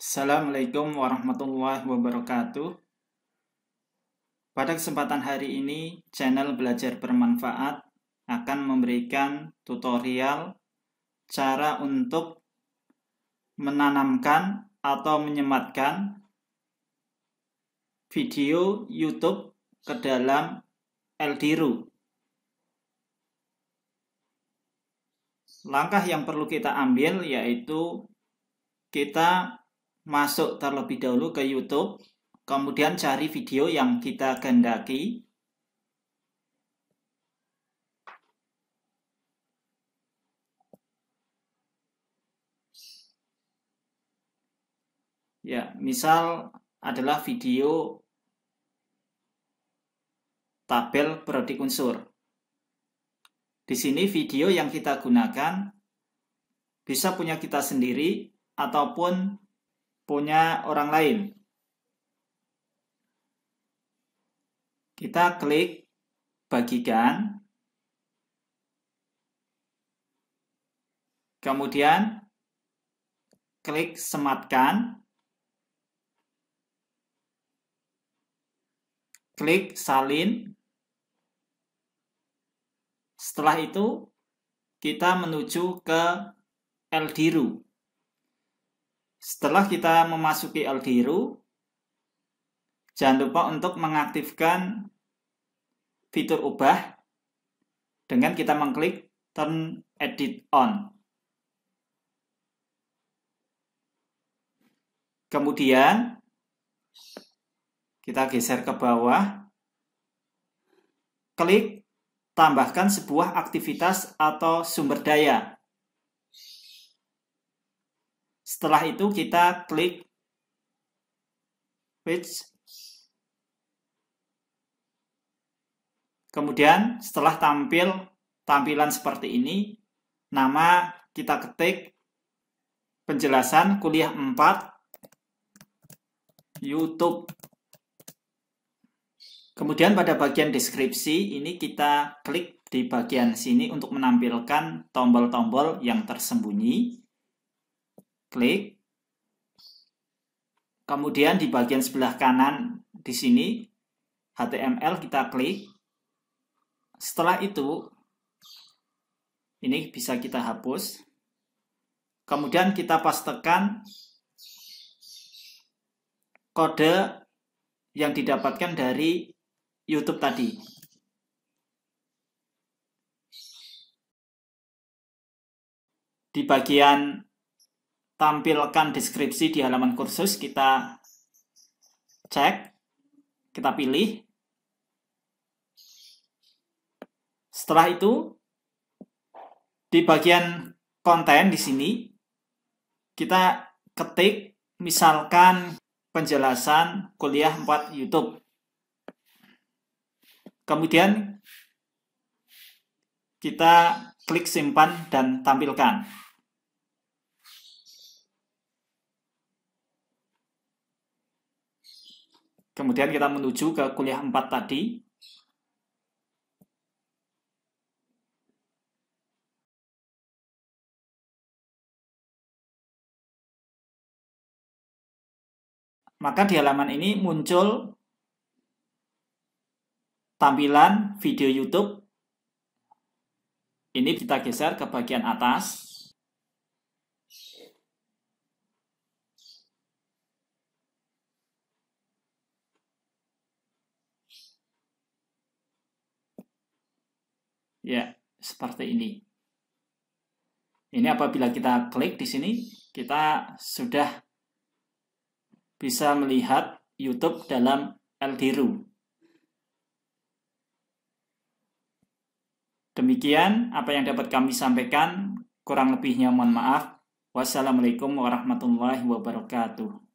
Assalamualaikum warahmatullahi wabarakatuh. Pada kesempatan hari ini, channel Belajar Bermanfaat akan memberikan tutorial cara untuk menanamkan atau menyematkan video YouTube ke dalam LDRU. Langkah yang perlu kita ambil yaitu kita masuk terlebih dahulu ke YouTube, kemudian cari video yang kita gendaki. Ya, misal adalah video tabel periodik unsur. Di sini video yang kita gunakan bisa punya kita sendiri ataupun punya orang lain. Kita klik bagikan. Kemudian klik sematkan. Klik salin. Setelah itu kita menuju ke Eldiru. Setelah kita memasuki Aldiru, jangan lupa untuk mengaktifkan fitur ubah dengan kita mengklik turn edit on. Kemudian kita geser ke bawah. Klik tambahkan sebuah aktivitas atau sumber daya. Setelah itu kita klik page. Kemudian setelah tampil tampilan seperti ini, nama kita ketik penjelasan kuliah 4 YouTube. Kemudian pada bagian deskripsi ini kita klik di bagian sini untuk menampilkan tombol-tombol yang tersembunyi klik. Kemudian di bagian sebelah kanan di sini HTML kita klik. Setelah itu ini bisa kita hapus. Kemudian kita pastekan kode yang didapatkan dari YouTube tadi. Di bagian tampilkan deskripsi di halaman kursus, kita cek, kita pilih. Setelah itu, di bagian konten di sini, kita ketik misalkan penjelasan kuliah 4 YouTube. Kemudian kita klik simpan dan tampilkan. Kemudian kita menuju ke kuliah 4 tadi. Maka di halaman ini muncul tampilan video YouTube. Ini kita geser ke bagian atas. Ya, seperti ini. Ini apabila kita klik di sini, kita sudah bisa melihat YouTube dalam LDRU. Demikian apa yang dapat kami sampaikan. Kurang lebihnya mohon maaf. Wassalamualaikum warahmatullahi wabarakatuh.